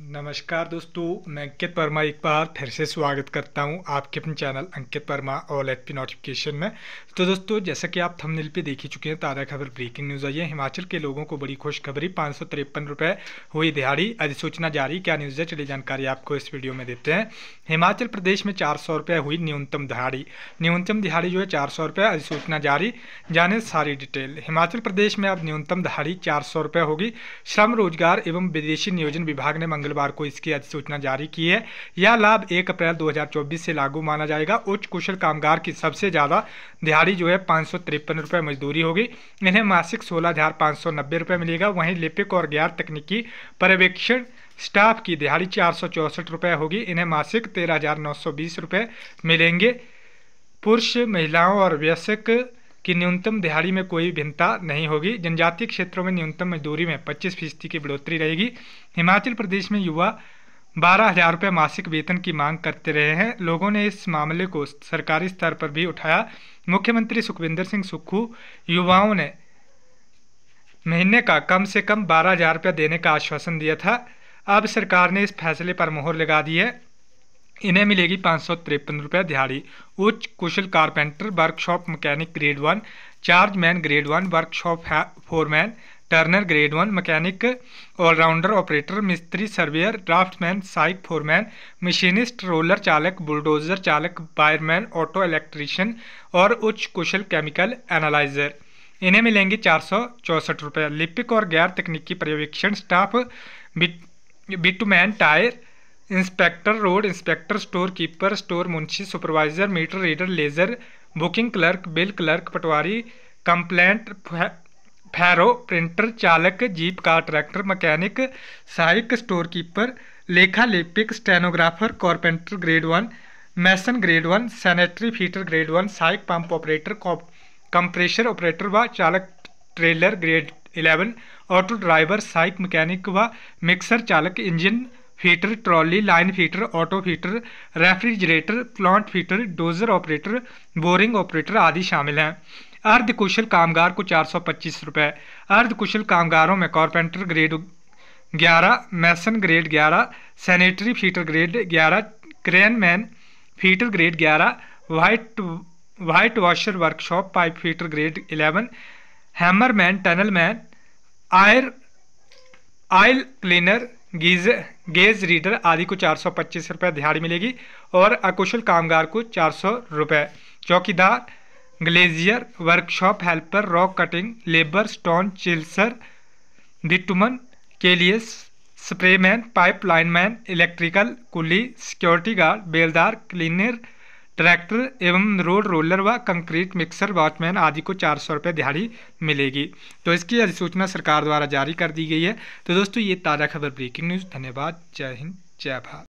नमस्कार दोस्तों मैं अंकित वर्मा एक बार फिर से स्वागत करता हूं आपके अपने चैनल अंकित वर्मा ऑल एफ पी नोटिफिकेशन में तो दोस्तों जैसा कि आप थंबनेल पे देख ही चुके हैं ताज़ा खबर ब्रेकिंग न्यूज़ आई है हिमाचल के लोगों को बड़ी खुशखबरी पाँच सौ तिरपन रुपये हुई दिहाड़ी अधिसूचना जारी क्या न्यूज़ है चली जानकारी आपको इस वीडियो में देते हैं हिमाचल प्रदेश में चार सौ रुपये हुई न्यूनतम दिहाड़ी न्यूनतम दिहाड़ी जो है चार सौ रुपये अधिसूचना जारी जाने सारी डिटेल हिमाचल प्रदेश में अब न्यूनतम दिहाड़ी चार सौ रुपये होगी श्रम रोजगार एवं विदेशी नियोजन विभाग ने मंगल मंगलवार को इसकी अधिसूचना जारी की है यह लाभ एक अप्रैल 2024 से लागू माना जाएगा उच्च कुशल कामगार की सबसे ज़्यादा दिहाड़ी जो है पाँच रुपए मजदूरी होगी इन्हें मासिक सोलह रुपए मिलेगा वहीं लिपिक और गैर तकनीकी पर्यवेक्षण स्टाफ की दिहाड़ी चार रुपए होगी इन्हें मासिक तेरह रुपए मिलेंगे पुरुष महिलाओं और व्यस्क कि न्यूनतम दिहाड़ी में कोई भिन्नता नहीं होगी जनजातीय क्षेत्रों में न्यूनतम मजदूरी में पच्चीस फीसदी की बढ़ोतरी रहेगी हिमाचल प्रदेश में युवा बारह हजार रुपये मासिक वेतन की मांग करते रहे हैं लोगों ने इस मामले को सरकारी स्तर पर भी उठाया मुख्यमंत्री सुखविंदर सिंह सुक्खू युवाओं ने महीने का कम से कम बारह हजार रुपया देने का आश्वासन दिया था अब सरकार ने इस फैसले पर मोहर लगा दी है इन्हें मिलेगी पाँच सौ तिरपन रुपये दिहाड़ी उच्च कुशल carpenter workshop mechanic grade one charge man grade one workshop foreman turner grade one mechanic allrounder operator मिस्त्री सर्वेयर ड्राफ्टमैन साइक फोरमैन मशीनिस्ट रोलर चालक बुलडोजर चालक वायरमैन ऑटो इलेक्ट्रीशियन और उच्च कुशल केमिकल एनालाइजर इन्हें मिलेंगे चार सौ चौंसठ रुपये लिपिक और गैर तकनीकी पर्यवेक्षण staff bit bitumen tyre inspector road inspector store keeper store मुंशी supervisor meter reader ledger booking clerk bill clerk पटवारी कंप्लेंट फैरो प्रिंटर चालक जीप का ट्रैक्टर मैकेनिक सहायक स्टोर कीपर लेखा लिपिक stenographer carpenter grade one mason grade one sanitary fitter grade one सहायक pump operator compressor operator व चालक trailer grade eleven auto driver सहायक मैकेनिक व मिक्सर चालक engine fitter trolley line fitter auto fitter refrigerator plant fitter dozer operator boring operator आदि शामिल हैं अर्धकुशल कामगार को चार सौ पच्चीस रुपये अर्धकुशल कामगारों में कॉरपेंटर ग्रेड ग्यारह मैसन ग्रेड ग्यारह सैनिटरी फीटर ग्रेड ग्यारह क्रेन मैन फीटर ग्रेड ग्यारह white white washer workshop pipe fitter grade eleven hammer man tunnel man आयर आयल क्लीनर गीजर गेज रीडर आदि को चार सौ पच्चीस रुपये दिहाड़ी मिलेगी और अकुशल कामगार को चार सौ रुपये चौकीदार glazier workshop helper rock cutting labour stone चिल्सर डिटुमन के लिए स्प्रेमैन पाइप लाइनमैन इलेक्ट्रिकल कुली सिक्योरिटी गार्ड बेलदार क्लीनर ट्रैक्टर एवं रोड रोलर व कंक्रीट मिक्सर वॉचमैन आदि को चार सौ रुपये दिहाड़ी मिलेगी तो इसकी अधिसूचना सरकार द्वारा जारी कर दी गई है तो दोस्तों ये ताज़ा खबर ब्रेकिंग न्यूज़ धन्यवाद जय हिंद जय भारत